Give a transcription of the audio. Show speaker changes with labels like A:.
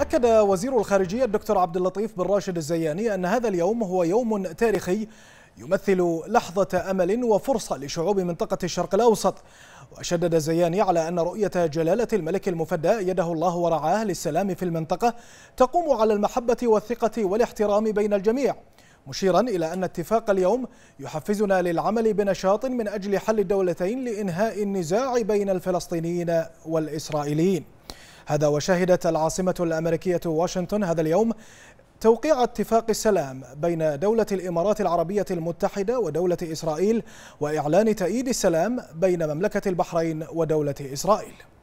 A: أكد وزير الخارجية الدكتور عبد اللطيف بن راشد الزياني أن هذا اليوم هو يوم تاريخي يمثل لحظة أمل وفرصة لشعوب منطقة الشرق الأوسط وشدد الزياني على أن رؤية جلالة الملك المفدى يده الله ورعاه للسلام في المنطقة تقوم على المحبة والثقة والاحترام بين الجميع مشيرا إلى أن اتفاق اليوم يحفزنا للعمل بنشاط من أجل حل الدولتين لإنهاء النزاع بين الفلسطينيين والإسرائيليين هذا وشهدت العاصمة الأمريكية واشنطن هذا اليوم توقيع اتفاق السلام بين دولة الإمارات العربية المتحدة ودولة إسرائيل وإعلان تأييد السلام بين مملكة البحرين ودولة إسرائيل